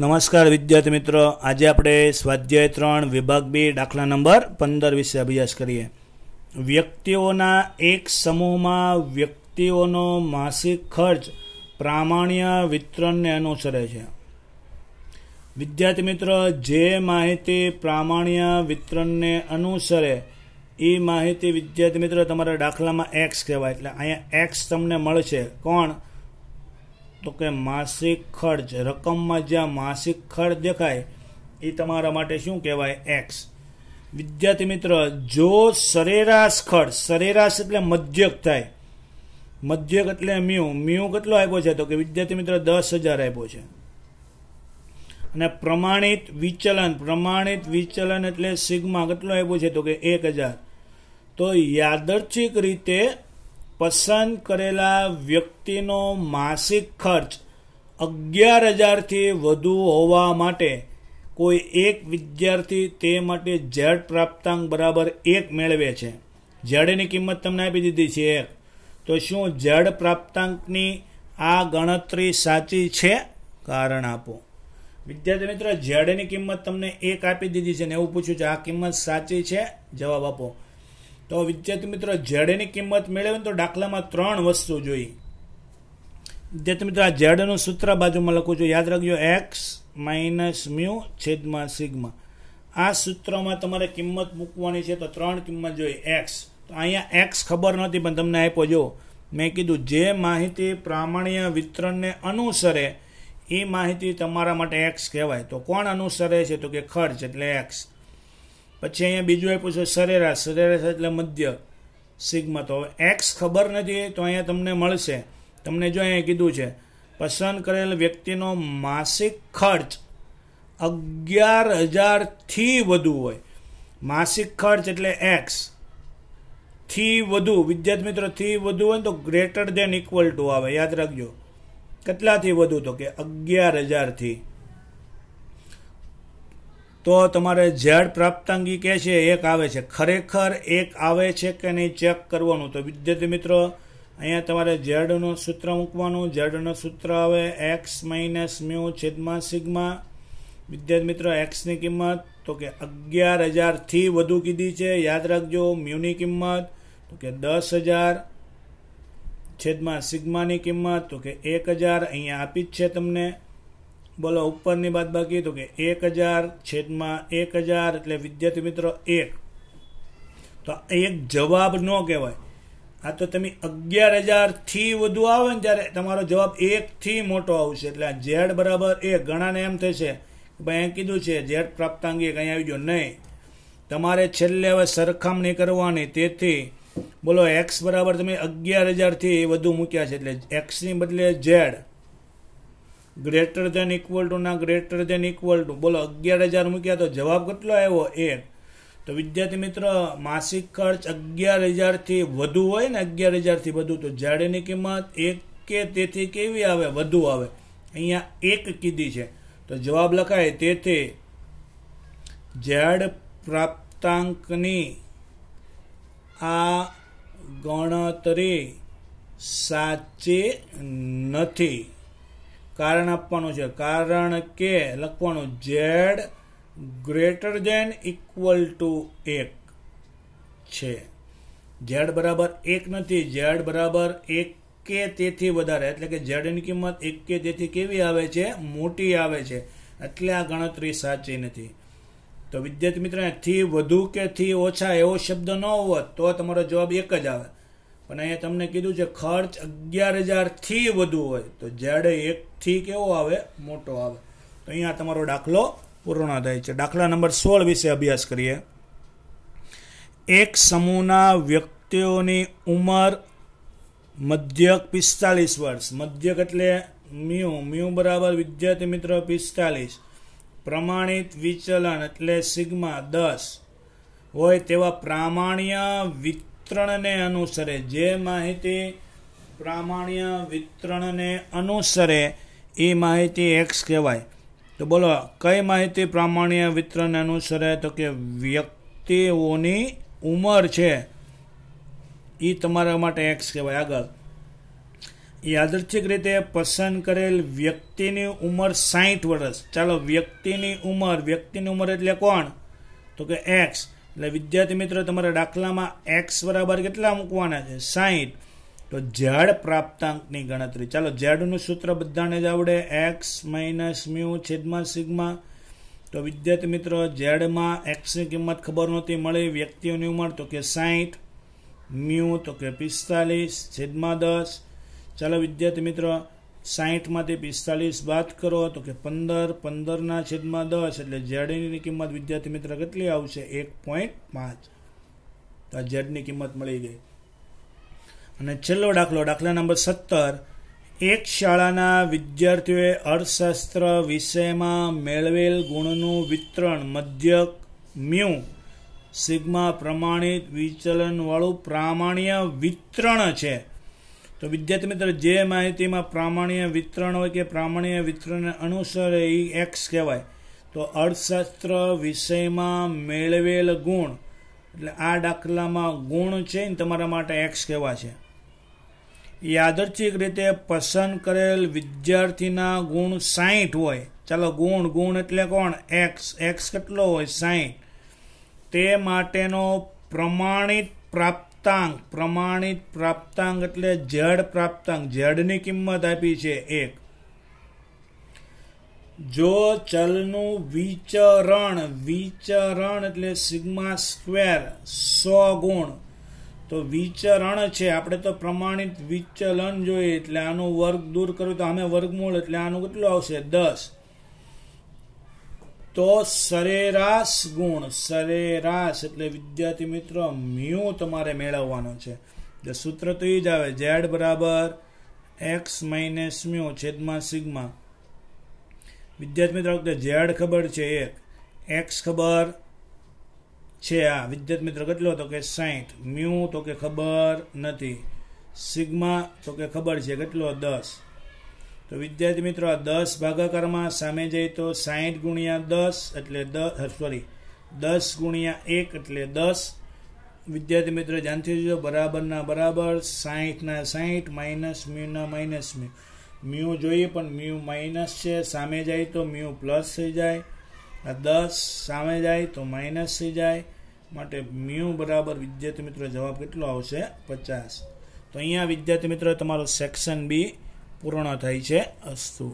નમસ્કાર વિદ્યાર્થી મિત્રો આજે આપણે સ્વાધ્યાય ત્રણ વિભાગ બી દાખલા નંબર પંદર વિશે અભ્યાસ કરીએ વ્યક્તિઓના એક સમૂહમાં વ્યક્તિઓનો માસિક ખર્ચ પ્રામાણ્ય વિતરણને અનુસરે છે વિદ્યાર્થી મિત્રો જે માહિતી પ્રામાણ્ય વિતરણને અનુસરે એ માહિતી વિદ્યાર્થી મિત્રો તમારા દાખલામાં એક્સ કહેવાય એટલે અહીંયા એક્સ તમને મળશે કોણ તો કે માસિક ખર્ચ રકમમાં જ્યાં માસિક ખર્ચ દેખાય એ તમારા માટે શું કહેવાય એક્સ વિદ્યાર્થી મિત્ર જો સરેરાશ ખર્ચ સરેરાશ એટલે મધ્યક થાય મધ્યક એટલે મ્યુ મ્યુ કેટલો આપ્યો છે તો કે વિદ્યાર્થી મિત્ર દસ હજાર આપ્યો છે અને પ્રમાણિત વિચલન પ્રમાણિત વિચલન એટલે સિગ્મા કેટલો આપ્યો છે તો કે એક હજાર તો યાદર્છિક રીતે પસંદ કરેલા વ્યક્તિનો માસિક ખર્ચ અગિયાર હજારથી વધુ હોવા માટે કોઈ એક વિદ્યાર્થી તે માટે ઝેડ પ્રાપ્તાંક બરાબર એક મેળવે છે ઝેડની કિંમત તમને આપી દીધી છે એક તો શું ઝેડ પ્રાપ્તાંકની આ ગણતરી સાચી છે કારણ આપો વિદ્યાર્થી મિત્ર ઝેડની કિંમત તમને એક આપી દીધી છે ને એવું પૂછ્યું છે આ કિંમત સાચી છે જવાબ આપો તો વિદ્યાર્થી મિત્રો ઝેડની કિંમત મેળવે તો દાખલામાં ત્રણ વસ્તુ જોઈ વિદ્યાર્થી મિત્રો આ ઝેડનું સૂત્ર બાજુમાં લખું છું યાદ રાખજો એક્સ માઇનસ મ્યુ છેદમાં સિગ્મા આ સૂત્રમાં તમારે કિંમત મૂકવાની છે તો ત્રણ કિંમત જોઈ એક્સ તો અહીંયા એક્સ ખબર નથી પણ તમને આપ્યો જો મેં કીધું જે માહિતી પ્રામાણ્ય વિતરણને અનુસરે એ માહિતી તમારા માટે એક્સ કહેવાય તો કોણ અનુસરે છે તો કે ખર્ચ એટલે એક્સ પછી અહીંયા બીજું આપ્યું છે સરેરાશ સરેરાશ એટલે મધ્ય સિગ્મા તો હવે એક્સ ખબર નથી તો અહીંયા તમને મળશે તમને જો અહીંયા કીધું છે પસંદ કરેલ વ્યક્તિનો માસિક ખર્ચ અગિયાર હજારથી વધુ હોય માસિક ખર્ચ એટલે એક્સ થી વધુ વિદ્યાર્થી મિત્રો વધુ હોય તો ગ્રેટર દેન ઇક્વલ ટુ આવે યાદ રાખજો કેટલાથી વધુ તો કે અગિયાર હજારથી થી તો તમારે ઝેડ પ્રાપ્તાંગી કે છે એક આવે છે ખરેખર એક આવે છે કે નહીં ચેક કરવાનું તો વિદ્યાર્થી મિત્રો અહીંયા તમારે ઝેડનું સૂત્ર મૂકવાનું ઝેડનું સૂત્ર આવે એક્સ માઇનસ મ્યુ છેદમાં સિગ્મા વિદ્યાર્થી મિત્રો એક્સની કિંમત તો કે અગિયાર હજારથી વધુ કીધી છે યાદ રાખજો મ્યુની કિંમત તો કે દસ હજાર છેદમાં સિગ્માની કિંમત તો કે એક હજાર અહીંયા આપી જ છે તમને બોલો ઉપરની બાદ બાકી તો કે એક હજાર છેદમાં એક હજાર એટલે વિદ્યાર્થી મિત્રો એક તો એક જવાબ ન કહેવાય આ તો તમે અગિયાર હજારથી વધુ આવે ને ત્યારે તમારો જવાબ એકથી મોટો આવશે એટલે આ ઝેડ બરાબર એક ઘણાને એમ થશે કે ભાઈ અહીંયા કીધું છે ઝેડ પ્રાપ્તાંગી અહીં આવી ગયો નહીં તમારે છેલ્લે હવે સરખામણી કરવાની તેથી બોલો એક્સ બરાબર તમે અગિયાર હજારથી વધુ મૂક્યા છે એટલે એક્સની બદલે ઝેડ ગ્રેટર ધેન ઇક્વલ ટુના ગ્રેટર ધેન ઇક્વલ ટુ બોલો અગિયાર હજાર મૂક્યા તો જવાબ કેટલો આવ્યો એ તો વિદ્યાર્થી મિત્ર માસિક ખર્ચ અગિયાર હજારથી વધુ હોય ને અગિયાર હજારથી વધુ તો જાડેની કિંમત એક કે તેથી કેવી આવે વધુ આવે અહીંયા એક કીધી છે તો જવાબ લખાય તેથી ઝેડ પ્રાપ્તાંકની આ ગણતરી સાચી નથી કારણ આપવાનું છે કારણ કે લખવાનું Z greater than equal to એક છે ઝેડ બરાબર એક નથી ઝેડ બરાબર એક કે તેથી વધારે એટલે કે ઝેડની કિંમત એક કે તેથી કેવી આવે છે મોટી આવે છે એટલે આ ગણતરી સાચી નથી તો વિદ્યાર્થી મિત્રને થી વધુ કે થી ઓછા એવો શબ્દ ન હોત તો તમારો જવાબ એક જ આવે પણ અહીંયા તમને કીધું છે ખર્ચ અગિયાર હજારથી વધુ હોય તો ઝેડ એકથી કેવો આવે મોટો આવે તો અહીંયા તમારો દાખલો પૂર્ણ થાય છે દાખલા નંબર સોળ વિશે અભ્યાસ કરીએ એક સમૂહના વ્યક્તિઓની ઉંમર મધ્યક પિસ્તાલીસ વર્ષ મધ્યક એટલે મ્યુ મ્યુ બરાબર વિદ્યાર્થી મિત્ર પિસ્તાલીસ પ્રમાણિત વિચલન એટલે સિગ્મા દસ હોય તેવા પ્રામાણ્ય વિત વિતરણને અનુસરે જે માહિતી પ્રામાણ્ય વિતરણને અનુસરે એ માહિતી એક્સ કહેવાય તો બોલો કઈ માહિતી પ્રામાણ્ય વિતરણને અનુસરે તો કે વ્યક્તિઓની ઉંમર છે એ તમારા માટે એક્સ કહેવાય આગળ યાદચ્છિક રીતે પસંદ કરેલ વ્યક્તિની ઉંમર સાહીઠ વર્ષ ચાલો વ્યક્તિની ઉંમર વ્યક્તિની ઉંમર એટલે કોણ તો કે એક્સ એટલે વિદ્યાર્થી મિત્રો તમારા દાખલામાં એક્સ બરાબર કેટલા મૂકવાના છે સાહીઠ તો ઝેડ પ્રાપ્તાંકની ગણતરી ચાલો ઝેડનું સૂત્ર બધાને જ આવડે એક્સ માઇનસ મ્યુ છેદમાં સિગ્મા તો વિદ્યાર્થી મિત્રો ઝેડમાં એક્સની કિંમત ખબર નહોતી મળી વ્યક્તિઓની ઉંમર તો કે સાહીઠ મ્યુ તો કે પિસ્તાલીસ છેદમાં દસ ચાલો વિદ્યાર્થી મિત્રો સાહીઠમાંથી પિસ્તાલીસ બાદ કરો તો કે પંદર પંદરના છેદમાં દસ એટલે ઝેડની કિંમત વિદ્યાર્થી મિત્ર કેટલી આવશે એક પોઈન્ટ પાંચ તો આ ઝેડની કિંમત મળી ગઈ અને છેલ્લો દાખલો દાખલા નંબર સત્તર એક શાળાના વિદ્યાર્થીઓએ અર્થશાસ્ત્ર વિષયમાં મેળવેલ ગુણનું વિતરણ મધ્યક મ્યુ સિગ્મા પ્રમાણિત વિચલનવાળું પ્રામાણ્ય વિતરણ છે તો વિદ્યાર્થી મિત્ર જે માહિતીમાં પ્રામાણ્ય વિતરણ હોય કે પ્રામાણ્ય વિતરણને અનુસરે એ એક્સ કહેવાય તો અર્થશાસ્ત્ર વિષયમાં મેળવેલ ગુણ એટલે આ દાખલામાં ગુણ છે ને તમારા માટે એક્સ છે યાદર્ચિક રીતે પસંદ કરેલ વિદ્યાર્થીના ગુણ સાહીઠ હોય ચાલો ગુણ ગુણ એટલે કોણ એક્સ એક્સ કેટલો હોય સાહીઠ તે માટેનો પ્રમાણિત પ્રાપ્ત પ્રાપ્તાંક પ્રમાણિત પ્રાપ્તાંક એટલે ઝેડ પ્રાપ્તાંક ઝેડની કિંમત આપી છે એક જો ચલનું વિચરણ વિચરણ એટલે સિગ્મા સ્ક્વેર સો ગુણ તો વિચરણ છે આપણે તો પ્રમાણિત વિચલન જોઈએ એટલે આનું વર્ગ દૂર કર્યું તો અમે વર્ગમૂળ એટલે આનું કેટલું આવશે દસ તો સરેરાશ ગુણ સરેરાશ એટલે વિદ્યાર્થી મિત્રો મ્યુ તમારે મેળવવાનો છે એટલે સૂત્ર તો એ જ આવે ઝેડ બરાબર એક્સ માઇનસ મ્યુ છેદમાં સિગ્મા વિદ્યાર્થી મિત્રો વખતે ઝેડ ખબર છે એક એક્સ ખબર છે આ વિદ્યાર્થી મિત્રો કેટલો તો કે સાહીઠ મ્યુ તો કે ખબર નથી સિગમા તો કે ખબર છે કેટલો દસ તો વિદ્યાર્થી મિત્રો આ દસ ભાગાકારમાં સામે જઈએ તો સાહીઠ ગુણ્યા દસ એટલે દસ સોરી દસ ગુણ્યા એક એટલે દસ વિદ્યાર્થી મિત્રો ધ્યાનથી જોજો બરાબરના બરાબર સાહીઠના સાહીઠ માઇનસ મ્યુના માઇનસ મ્યુ મ્યુ જોઈએ પણ મ્યુ માઇનસ છે સામે જાય તો મ્યુ પ્લસ થઈ જાય આ દસ સામે જાય તો માઇનસ થઈ જાય માટે મ્યુ બરાબર વિદ્યાર્થી મિત્રો જવાબ કેટલો આવશે પચાસ તો અહીંયા વિદ્યાર્થી મિત્રો તમારો સેક્શન બી પૂર્ણ થાય છે અસ્તુ